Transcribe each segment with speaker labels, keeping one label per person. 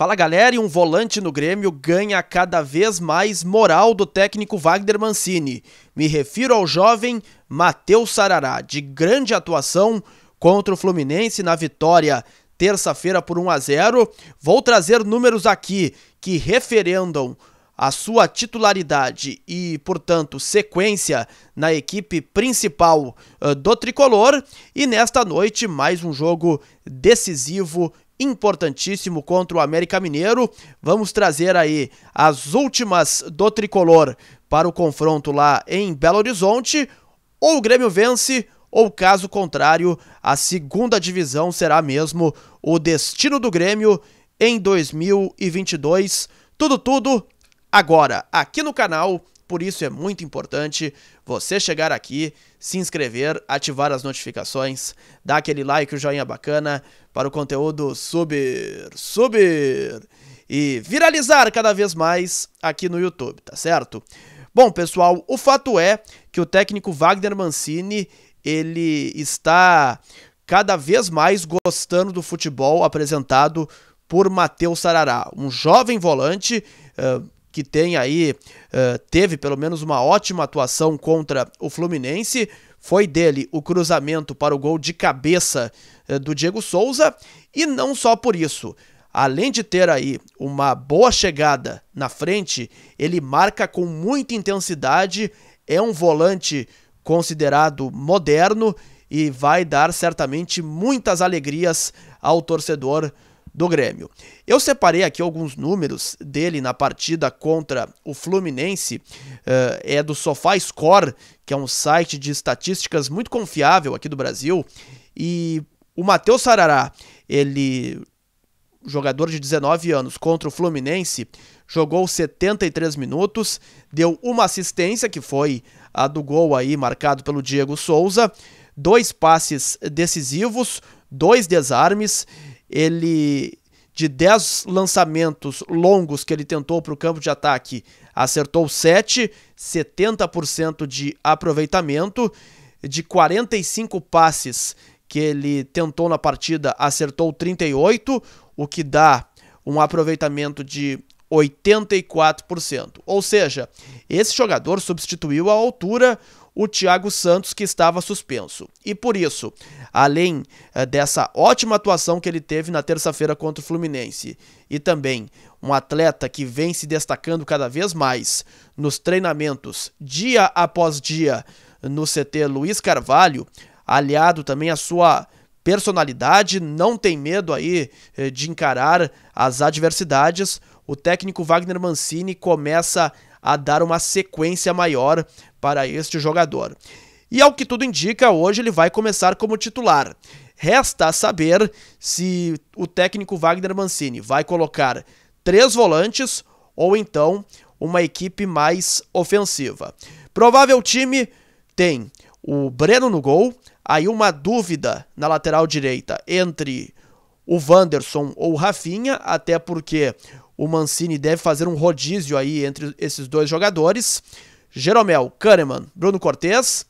Speaker 1: Fala galera, e um volante no Grêmio ganha cada vez mais moral do técnico Wagner Mancini. Me refiro ao jovem Matheus Sarará, de grande atuação contra o Fluminense na vitória terça-feira por 1 a 0. Vou trazer números aqui que referendam a sua titularidade e, portanto, sequência na equipe principal eh, do tricolor. E nesta noite, mais um jogo decisivo importantíssimo contra o América Mineiro. Vamos trazer aí as últimas do tricolor para o confronto lá em Belo Horizonte. Ou o Grêmio vence, ou caso contrário, a segunda divisão será mesmo o destino do Grêmio em 2022. Tudo, tudo agora aqui no canal por isso é muito importante você chegar aqui, se inscrever, ativar as notificações, dar aquele like, o joinha bacana para o conteúdo subir, subir e viralizar cada vez mais aqui no YouTube, tá certo? Bom, pessoal, o fato é que o técnico Wagner Mancini, ele está cada vez mais gostando do futebol apresentado por Matheus Sarará, um jovem volante uh, que tem aí, uh, teve pelo menos uma ótima atuação contra o Fluminense. Foi dele o cruzamento para o gol de cabeça uh, do Diego Souza. E não só por isso. Além de ter aí uma boa chegada na frente, ele marca com muita intensidade. É um volante considerado moderno e vai dar certamente muitas alegrias ao torcedor do Grêmio. Eu separei aqui alguns números dele na partida contra o Fluminense, uh, é do Score, que é um site de estatísticas muito confiável aqui do Brasil, e o Matheus Sarará, ele jogador de 19 anos contra o Fluminense, jogou 73 minutos, deu uma assistência que foi a do gol aí marcado pelo Diego Souza, dois passes decisivos, dois desarmes ele de 10 lançamentos longos que ele tentou para o campo de ataque, acertou 7, 70% de aproveitamento. De 45 passes que ele tentou na partida, acertou 38, o que dá um aproveitamento de 84%. Ou seja, esse jogador substituiu à altura o Thiago Santos, que estava suspenso. E por isso, além eh, dessa ótima atuação que ele teve na terça-feira contra o Fluminense, e também um atleta que vem se destacando cada vez mais nos treinamentos dia após dia no CT Luiz Carvalho, aliado também à sua personalidade, não tem medo aí eh, de encarar as adversidades. O técnico Wagner Mancini começa a dar uma sequência maior para este jogador. E ao que tudo indica, hoje ele vai começar como titular. Resta saber se o técnico Wagner Mancini vai colocar três volantes ou então uma equipe mais ofensiva. Provável time tem o Breno no gol, aí uma dúvida na lateral direita entre o Wanderson ou o Rafinha, até porque o Mancini deve fazer um rodízio aí entre esses dois jogadores. Jeromel, Kahneman, Bruno Cortes,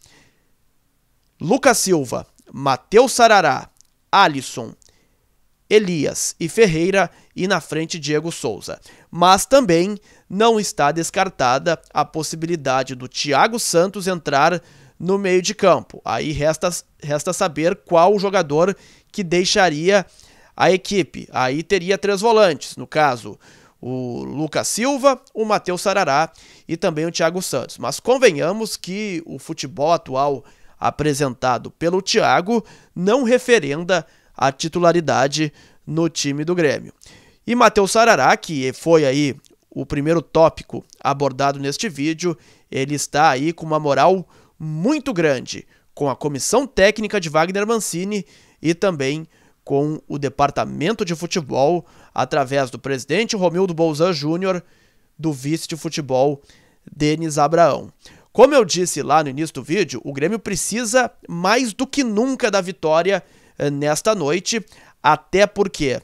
Speaker 1: Lucas Silva, Matheus Sarará, Alisson, Elias e Ferreira e na frente Diego Souza. Mas também não está descartada a possibilidade do Thiago Santos entrar no meio de campo. Aí resta, resta saber qual jogador que deixaria a equipe. Aí teria três volantes, no caso, o Lucas Silva, o Matheus Sarará e também o Thiago Santos. Mas convenhamos que o futebol atual apresentado pelo Thiago não referenda a titularidade no time do Grêmio. E Matheus Sarará, que foi aí o primeiro tópico abordado neste vídeo, ele está aí com uma moral muito grande com a comissão técnica de Wagner Mancini e também com o departamento de futebol através do presidente Romildo Bolzan Júnior, do vice de futebol Denis Abraão. Como eu disse lá no início do vídeo, o Grêmio precisa mais do que nunca da vitória eh, nesta noite, até porque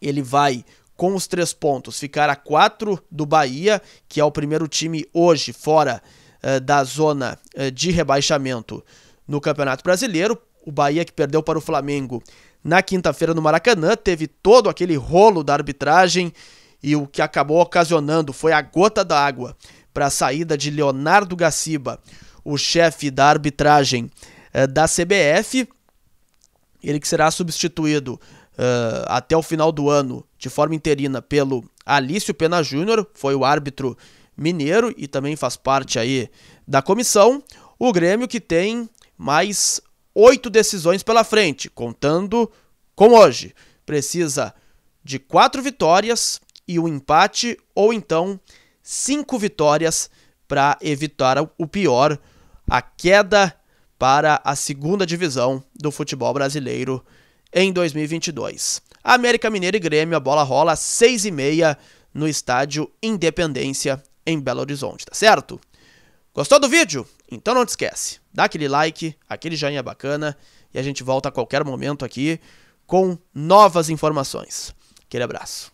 Speaker 1: ele vai com os três pontos ficar a quatro do Bahia, que é o primeiro time hoje fora uh, da zona uh, de rebaixamento no Campeonato Brasileiro, o Bahia que perdeu para o Flamengo na quinta-feira no Maracanã, teve todo aquele rolo da arbitragem e o que acabou ocasionando foi a gota d'água para a saída de Leonardo Gaciba, o chefe da arbitragem eh, da CBF, ele que será substituído eh, até o final do ano de forma interina pelo Alício Pena Júnior, foi o árbitro mineiro e também faz parte aí da comissão. O Grêmio que tem mais oito decisões pela frente, contando com hoje. Precisa de quatro vitórias e um empate, ou então cinco vitórias para evitar o pior, a queda para a segunda divisão do futebol brasileiro em 2022. América Mineiro e Grêmio, a bola rola às seis e meia no estádio Independência em Belo Horizonte, tá certo? Gostou do vídeo? Então não te esquece, dá aquele like, aquele joinha bacana e a gente volta a qualquer momento aqui com novas informações. Aquele abraço.